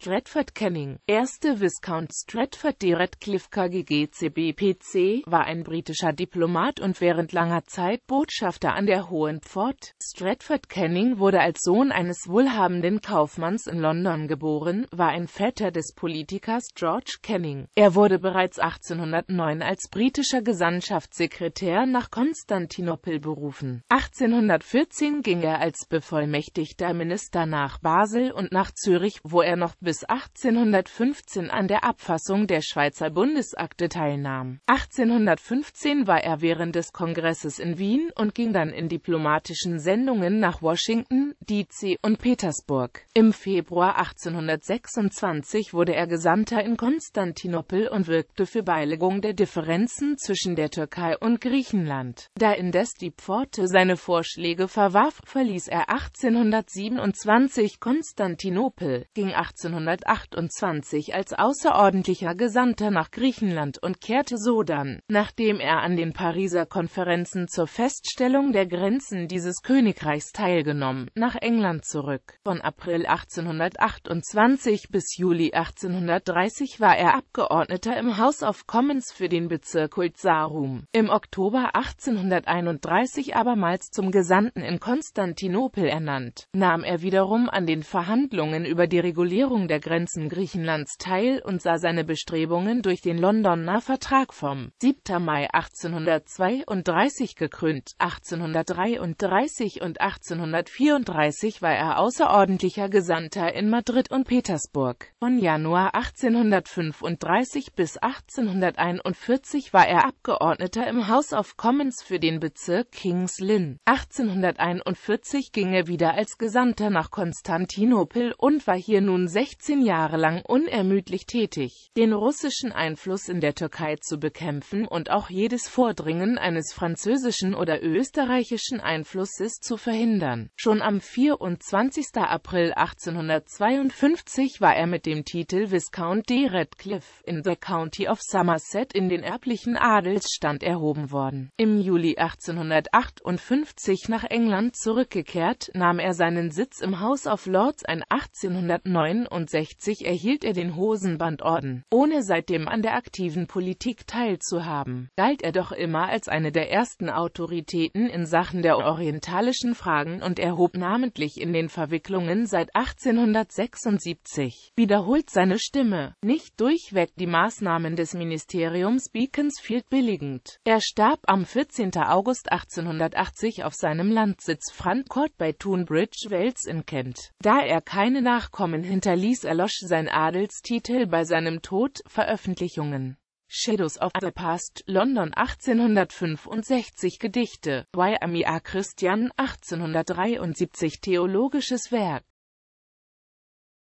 Stratford Canning, erste Viscount Stratford die Radcliffe KGG CBPC, war ein britischer Diplomat und während langer Zeit Botschafter an der Hohen Pforte. Stratford Canning wurde als Sohn eines wohlhabenden Kaufmanns in London geboren, war ein Vetter des Politikers George Canning. Er wurde bereits 1809 als britischer Gesandtschaftssekretär nach Konstantinopel berufen. 1814 ging er als bevollmächtigter Minister nach Basel und nach Zürich, wo er noch bis 1815 an der Abfassung der Schweizer Bundesakte teilnahm. 1815 war er während des Kongresses in Wien und ging dann in diplomatischen Sendungen nach Washington, D.C. und Petersburg. Im Februar 1826 wurde er Gesandter in Konstantinopel und wirkte für Beilegung der Differenzen zwischen der Türkei und Griechenland. Da indes die Pforte seine Vorschläge verwarf, verließ er 1827 Konstantinopel, ging 18 1928 als außerordentlicher Gesandter nach Griechenland und kehrte so dann, nachdem er an den Pariser Konferenzen zur Feststellung der Grenzen dieses Königreichs teilgenommen, nach England zurück. Von April 1828 bis Juli 1830 war er Abgeordneter im House of Commons für den Bezirk Hultsarum, im Oktober 1831 abermals zum Gesandten in Konstantinopel ernannt, nahm er wiederum an den Verhandlungen über die Regulierung Regulierung der Grenzen Griechenlands teil und sah seine Bestrebungen durch den Londoner Vertrag vom 7. Mai 1832 gekrönt. 1833 und 1834 war er außerordentlicher Gesandter in Madrid und Petersburg. Von Januar 1835 bis 1841 war er Abgeordneter im House of Commons für den Bezirk Kings Lynn. 1841 ging er wieder als Gesandter nach Konstantinopel und war hier nun 16 16 Jahre lang unermüdlich tätig, den russischen Einfluss in der Türkei zu bekämpfen und auch jedes Vordringen eines französischen oder österreichischen Einflusses zu verhindern. Schon am 24. April 1852 war er mit dem Titel Viscount D. Radcliffe in the County of Somerset in den erblichen Adelsstand erhoben worden. Im Juli 1858 nach England zurückgekehrt, nahm er seinen Sitz im House of Lords ein 1809 1964 erhielt er den Hosenbandorden. Ohne seitdem an der aktiven Politik teilzuhaben, galt er doch immer als eine der ersten Autoritäten in Sachen der orientalischen Fragen und erhob namentlich in den Verwicklungen seit 1876 wiederholt seine Stimme, nicht durchweg die Maßnahmen des Ministeriums Beaconsfield billigend. Er starb am 14. August 1880 auf seinem Landsitz Francourt bei Tunbridge Wells in Kent. Da er keine Nachkommen hinterließ, dies erlosch sein Adelstitel bei seinem Tod, Veröffentlichungen Shadows of the Past, London 1865 Gedichte, Wyamia Christian 1873 Theologisches Werk